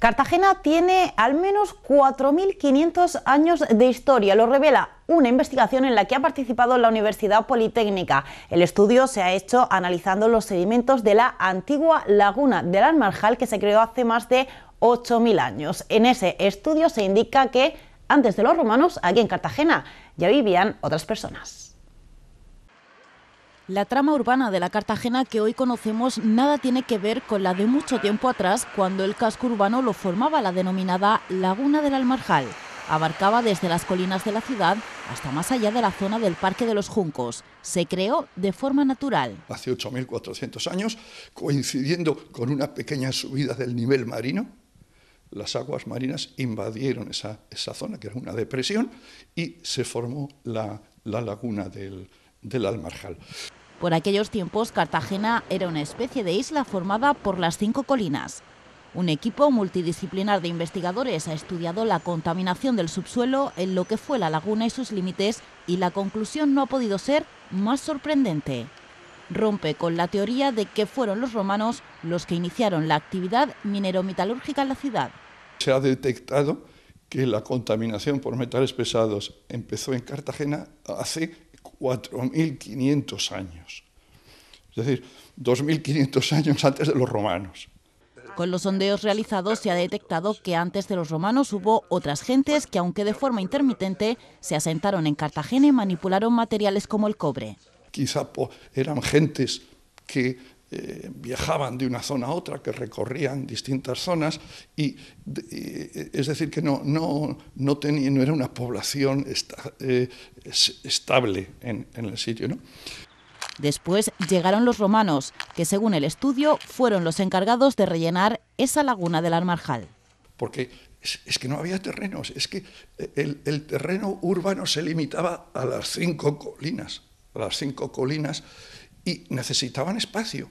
Cartagena tiene al menos 4.500 años de historia, lo revela una investigación en la que ha participado la Universidad Politécnica. El estudio se ha hecho analizando los sedimentos de la antigua laguna del Almarjal que se creó hace más de 8.000 años. En ese estudio se indica que antes de los romanos, aquí en Cartagena, ya vivían otras personas. La trama urbana de la Cartagena que hoy conocemos nada tiene que ver con la de mucho tiempo atrás, cuando el casco urbano lo formaba la denominada Laguna del Almarjal. Abarcaba desde las colinas de la ciudad hasta más allá de la zona del Parque de los Juncos. Se creó de forma natural. Hace 8.400 años, coincidiendo con una pequeña subida del nivel marino, las aguas marinas invadieron esa, zona, que era una depresión, y se formó la, laguna del Almarjal. Por aquellos tiempos, Cartagena era una especie de isla formada por las cinco colinas. Un equipo multidisciplinar de investigadores ha estudiado la contaminación del subsuelo en lo que fue la laguna y sus límites y la conclusión no ha podido ser más sorprendente. Rompe con la teoría de que fueron los romanos los que iniciaron la actividad minero-metalúrgica en la ciudad. Se ha detectado que la contaminación por metales pesados empezó en Cartagena hace 4.500 años. Es decir, 2.500 años antes de los romanos. Con los sondeos realizados se ha detectado que antes de los romanos hubo otras gentes que, aunque de forma intermitente, se asentaron en Cartagena y manipularon materiales como el cobre. Quizá eran gentes que eh, viajaban de una zona a otra, que recorrían distintas zonas, y, eh, es decir, que no, no, no, tenía, no era una población eh, estable en, el sitio. ¿no? Después llegaron los romanos, que según el estudio fueron los encargados de rellenar esa laguna del Armarjal. Porque es, que no había terrenos, es que el, terreno urbano se limitaba a las cinco colinas, a las cinco colinas y necesitaban espacio.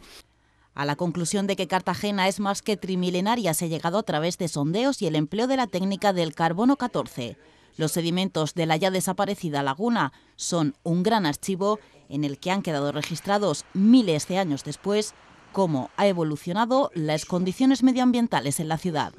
A la conclusión de que Cartagena es más que trimilenaria se ha llegado a través de sondeos y el empleo de la técnica del carbono 14. Los sedimentos de la ya desaparecida laguna son un gran archivo en el que han quedado registrados miles de años después cómo ha evolucionado las condiciones medioambientales en la ciudad.